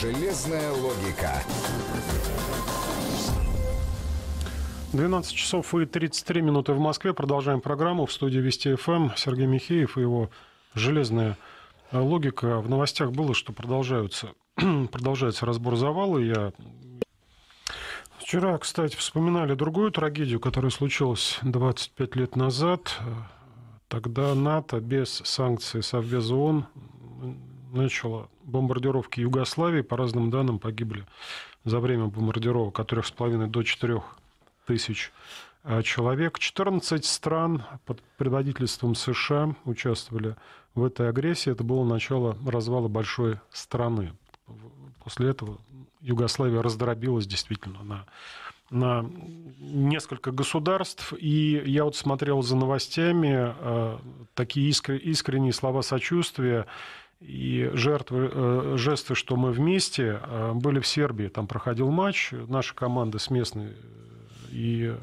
Железная логика. 12 часов и 33 минуты в Москве. Продолжаем программу. В студии Вести ФМ Сергей Михеев и его «Железная логика». В новостях было, что продолжаются, продолжается разбор завала. Я Вчера, кстати, вспоминали другую трагедию, которая случилась 25 лет назад. Тогда НАТО без санкций Совбез ООН начало бомбардировки Югославии. По разным данным погибли за время бомбардировок от 3,5 до 4 тысяч а, человек. 14 стран под предводительством США участвовали в этой агрессии. Это было начало развала большой страны. После этого Югославия раздробилась действительно на, на несколько государств. И я вот смотрел за новостями э, такие искр, искренние слова сочувствия и жертвы, э, жесты, что мы вместе, э, были в Сербии. Там проходил матч, наша команда с местной. Э, и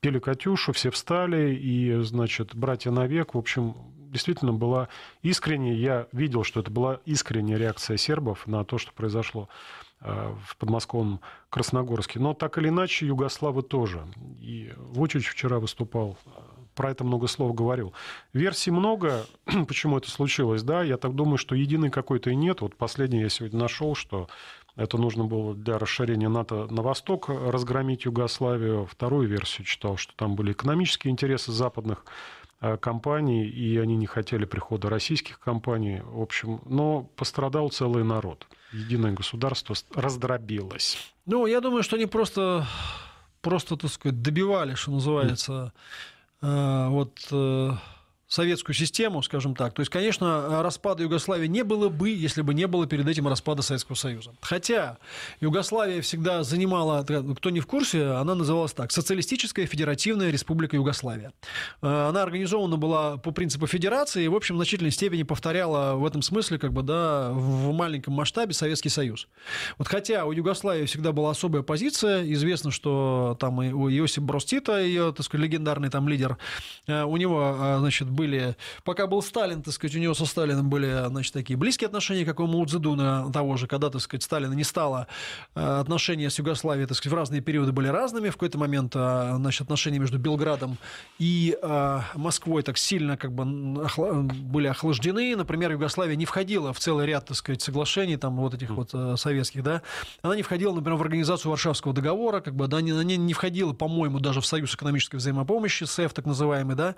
пели «Катюшу», все встали, и, значит, «Братья навек», в общем, действительно была искренняя. я видел, что это была искренняя реакция сербов на то, что произошло в подмосковном Красногорске. Но так или иначе, югославы тоже. И Вучич вчера выступал про это много слов говорил. Версий много, почему это случилось, да, я так думаю, что единой какой-то и нет. Вот последний я сегодня нашел, что это нужно было для расширения НАТО на восток, разгромить Югославию. Вторую версию читал, что там были экономические интересы западных э, компаний, и они не хотели прихода российских компаний. В общем, но пострадал целый народ. Единое государство раздробилось. Ну, я думаю, что они просто, просто так сказать, добивали, что называется, mm а, вот э, советскую систему, скажем так. То есть, конечно, распада Югославии не было бы, если бы не было перед этим распада Советского Союза. Хотя Югославия всегда занимала, кто не в курсе, она называлась так, Социалистическая Федеративная Республика Югославия. Э, она организована была по принципу федерации и, в общем, в значительной степени повторяла в этом смысле, как бы, да, в маленьком масштабе Советский Союз. Вот хотя у Югославии всегда была особая позиция, известно, что там и у Иосип Бростита, ее, так сказать, легендарный там лидер, э, у него, э, значит, были были, пока был Сталин, так сказать, у него со Сталином были, значит, такие близкие отношения, как у Мао Цзэдуна того же, когда, так сказать, Сталина не стало, э, отношения с Югославией, так сказать, в разные периоды были разными, в какой-то момент, э, значит, отношения между Белградом и э, Москвой так сильно, как бы, были охлаждены, например, Югославия не входила в целый ряд, так сказать, соглашений, там, вот этих вот советских, да, она не входила, например, в организацию Варшавского договора, как бы, да, она не входила, по-моему, даже в Союз экономической взаимопомощи, СЭФ, так называемый, да,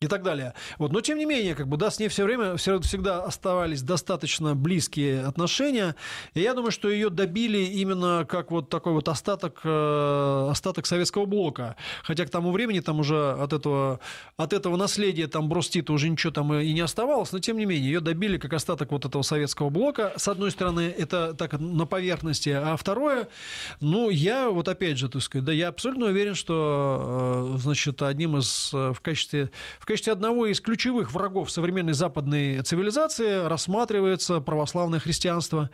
и так далее. Вот. Но тем не менее, как бы, да, с ней все время все, всегда оставались достаточно близкие отношения. И я думаю, что ее добили именно как вот такой вот остаток, э, остаток советского блока. Хотя к тому времени там уже от этого, от этого наследия там Брустита уже ничего там и не оставалось, но тем не менее ее добили как остаток вот этого советского блока. С одной стороны, это так на поверхности, а второе, ну, я вот опять же, так сказать, да, я абсолютно уверен, что, э, значит, одним из, э, в качестве, в качестве одного одного из ключевых врагов современной западной цивилизации рассматривается православное христианство.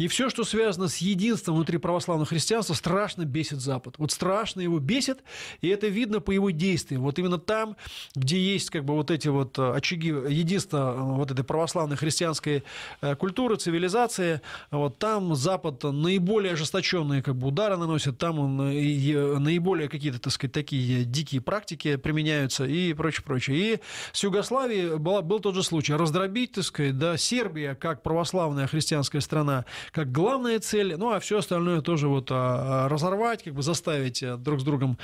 И все, что связано с единством внутри православного христианства, страшно бесит Запад. Вот страшно его бесит, и это видно по его действиям. Вот именно там, где есть как бы вот эти вот э, очаги единства э, вот этой православной христианской э, культуры, цивилизации, вот там Запад наиболее ожесточенные как бы удары наносит, там он и наиболее какие-то, так сказать, такие дикие практики применяются и прочее, прочее. И с Югославией была, был тот же случай. Раздробить, так сказать, да, Сербия, как православная христианская страна, как главная цель, ну а все остальное тоже вот а, а, разорвать, как бы заставить э, друг с другом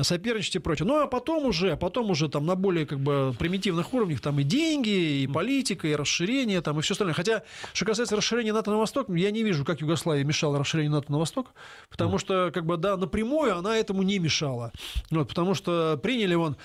соперничать и прочее. Ну а потом уже, а потом уже там на более как бы примитивных уровнях там и деньги, и политика, и расширение там и все остальное. Хотя, что касается расширения НАТО на восток, я не вижу, как Югославия мешала расширению НАТО на восток, потому что как бы да напрямую она этому не мешала. Вот, потому что приняли он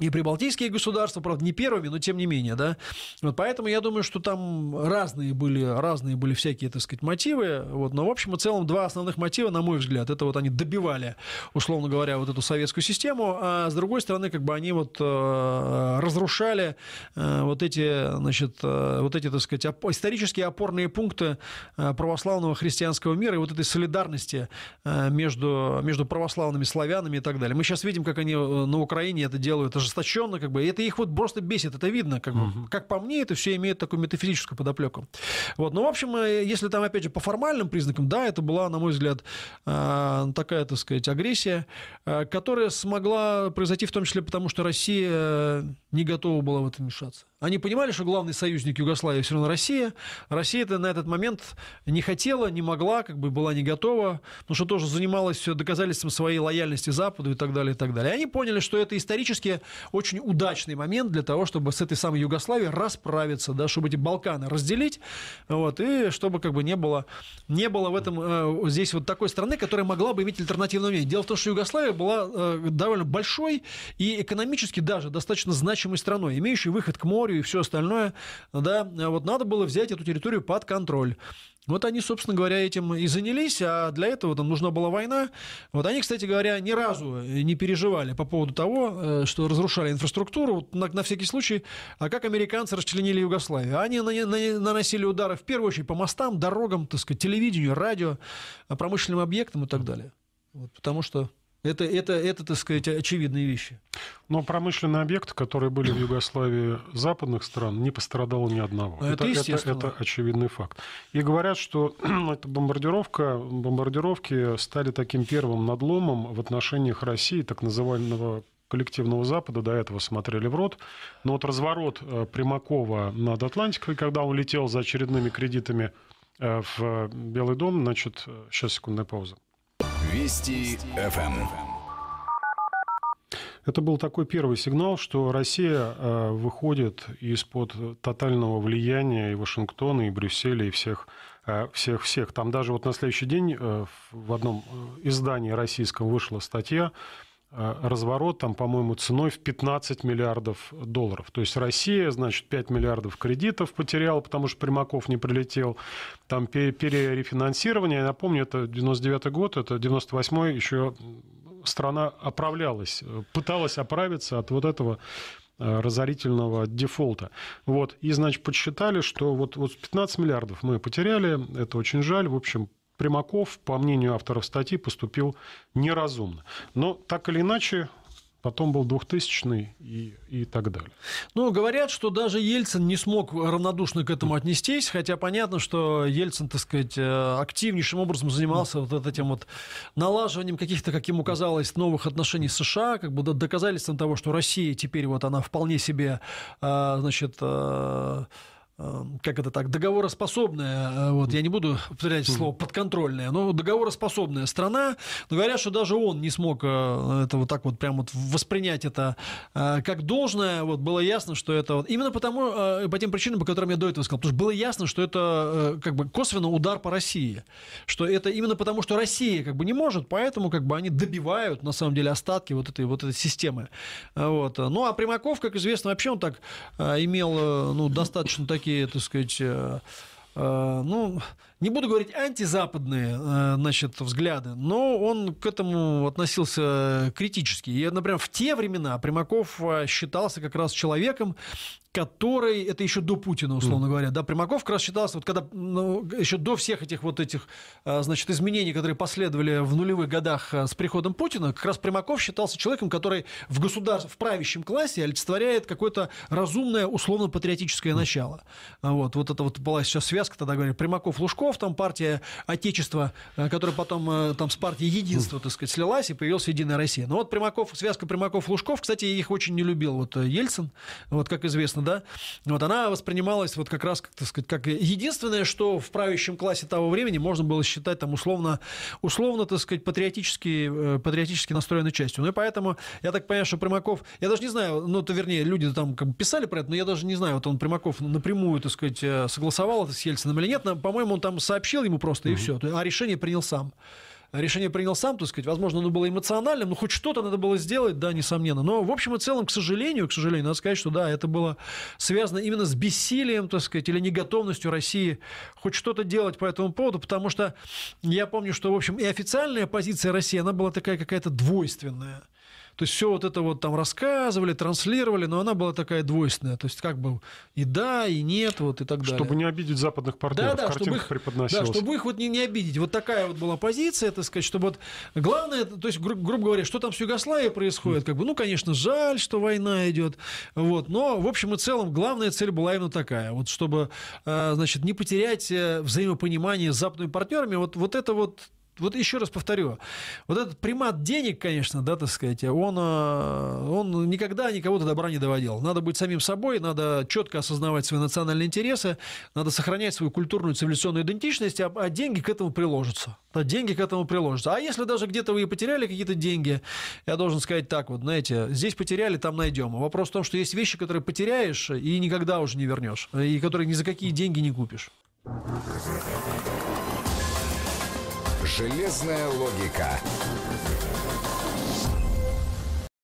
и прибалтийские государства, правда, не первыми, но тем не менее, да. Вот поэтому я думаю, что там разные были, разные были всякие, так сказать, мотивы. Вот. Но, в общем и целом, два основных мотива, на мой взгляд, это вот они добивали, условно говоря, вот эту советскую систему, а с другой стороны, как бы они вот э, разрушали э, вот эти, значит, э, вот эти, так сказать, исторические опорные пункты православного христианского мира и вот этой солидарности между, между православными славянами и так далее. Мы сейчас видим, как они на Украине это делают, это же ожесточенно, как бы, и это их вот просто бесит, это видно, как бы, угу. как по мне, это все имеет такую метафизическую подоплеку. Вот, ну, в общем, э, если там, опять же, по формальным признакам, да, это была, на мой взгляд, а, такая, так сказать, агрессия, а, которая смогла произойти в том числе потому, что Россия э, не готова была в это вмешаться. Они понимали, что главный союзник Югославии все равно Россия. Россия это на этот момент не хотела, не могла, как бы была не готова, потому что тоже занималась все доказательством своей лояльности Западу и так далее, и так далее. они поняли, что это исторически очень удачный момент для того, чтобы с этой самой Югославией расправиться, да, чтобы эти Балканы разделить, вот, и чтобы как бы не было, не было в этом, э, здесь вот такой страны, которая могла бы иметь альтернативное мнение. Дело в том, что Югославия была э, довольно большой и экономически даже достаточно значимой страной, имеющей выход к морю, территорию и все остальное, да, а вот надо было взять эту территорию под контроль. Вот они, собственно говоря, этим и занялись, а для этого там нужна была война. Вот они, кстати говоря, ни разу не переживали по поводу того, э, что разрушали инфраструктуру, вот на, на всякий случай, а как американцы расчленили Югославию. Они на, на, наносили удары в первую очередь по мостам, дорогам, так сказать, телевидению, радио, а промышленным объектам и так далее. Вот, потому что это, это, это, так сказать, очевидные вещи. Но промышленные объекты, которые были в Югославии западных стран, не пострадало ни одного. Ну, это, это, это, это очевидный факт. И говорят, что эта бомбардировка, бомбардировки стали таким первым надломом в отношениях России, так называемого коллективного Запада, до этого смотрели в рот. Но вот разворот э, Примакова над Атлантикой, когда он летел за очередными кредитами э, в Белый дом, значит, э, сейчас секундная пауза. Вести ФМ. Эм. Это был такой первый сигнал, что Россия э, выходит из-под тотального влияния и Вашингтона, и Брюсселя, и всех, э, всех, всех. Там даже вот на следующий день э, в одном э, издании российском вышла статья, Э, разворот, там, по-моему, ценой в 15 миллиардов долларов. То есть Россия, значит, 5 миллиардов кредитов потеряла, потому что Примаков не прилетел. Там перерефинансирование, я напомню, это 99 год, это 98 еще страна оправлялась, э, пыталась оправиться от вот этого э, разорительного дефолта. Вот. И, значит, подсчитали, что вот, вот 15 миллиардов мы потеряли, это очень жаль, в общем, Примаков, по мнению авторов статьи, поступил неразумно. Но так или иначе, Потом был 2000 и, и так далее. Ну, говорят, что даже Ельцин не смог равнодушно к этому отнестись, хотя понятно, что Ельцин, так сказать, э, активнейшим образом занимался вот этим вот налаживанием каких-то, как ему казалось, новых отношений с США, как бы доказательством того, что Россия теперь вот она вполне себе, э, значит, э, Эм, как это так, договороспособная, э, вот, я не буду повторять слово подконтрольная, но договороспособная страна, но говорят, что даже он не смог э, это вот так вот прям вот воспринять это э, как должное, вот, было ясно, что это вот, именно потому, по тем причинам, по которым я до этого сказал, потому что было ясно, что это как бы косвенно удар по России, что это именно потому, что Россия как бы не может, поэтому как бы они добивают, на самом деле, остатки вот этой вот этой системы, вот, ну, а Примаков, как известно, вообще он так имел, ну, достаточно такие такие, так сказать, э, э, ну, не буду говорить антизападные, э, значит, взгляды, но он к этому относился критически. И, например, в те времена Примаков считался как раз человеком, который, это еще до Путина, условно mm. говоря, да, Примаков как раз считался, вот когда, ну, еще до всех этих вот этих, а, значит, изменений, которые последовали в нулевых годах а, с приходом Путина, как раз Примаков считался человеком, который в государстве, в правящем классе олицетворяет какое-то разумное, условно-патриотическое mm. начало. А вот, вот это вот была сейчас связка, тогда говорили, Примаков-Лужков, там партия Отечества, которая потом там с партией Единства, mm. так сказать, слилась, и появилась Единая Россия. Но ну вот Примаков, связка Примаков-Лужков, кстати, их очень не любил вот э, Ельцин, вот, как известно, соответственно, да, вот она воспринималась вот как раз, как, так сказать, как единственное, что в правящем классе того времени можно было считать там условно, условно, так сказать, патриотически, э, патриотически настроенной частью. Ну и поэтому, я так понимаю, что Примаков, я даже не знаю, ну, то вернее, люди там как бы писали про это, но я даже не знаю, вот он Примаков напрямую, так сказать, э, согласовал это с Ельциным или нет, по-моему, он там сообщил ему просто, mm и все, а решение принял сам решение принял сам, так сказать, возможно, оно было эмоциональным, но хоть что-то надо было сделать, да, несомненно. Но, в общем и целом, к сожалению, к сожалению, надо сказать, что, да, это было связано именно с бессилием, так сказать, или неготовностью России хоть что-то делать по этому поводу, потому что я помню, что, в общем, и официальная позиция России, она была такая какая-то двойственная. То есть все вот это вот там рассказывали, транслировали, но она была такая двойственная. То есть как бы и да, и нет, вот и так далее. Чтобы не обидеть западных партнеров, да, да, картинка их, преподносилась. Да, чтобы их вот не, не обидеть. Вот такая вот была позиция, так сказать, чтобы вот главное, то есть, гру- грубо говоря, что там с Югославией происходит, как бы, ну, конечно, жаль, что война идет, вот, но в общем и целом главная цель была именно такая, вот чтобы, э, значит, не потерять э, взаимопонимание с западными партнерами, вот, вот это вот вот еще раз повторю, вот этот примат денег, конечно, да, так сказать, он, э, он никогда никого то добра не доводил. Надо быть самим собой, надо четко осознавать свои национальные интересы, надо сохранять свою культурную цивилизационную идентичность, а, а деньги к этому приложатся. Да, деньги к этому приложатся. А если даже где-то вы и потеряли какие-то деньги, я должен сказать так вот, знаете, здесь потеряли, там найдем. А вопрос в том, что есть вещи, которые потеряешь и никогда уже не вернешь, и которые ни за какие деньги не купишь. Железная логика.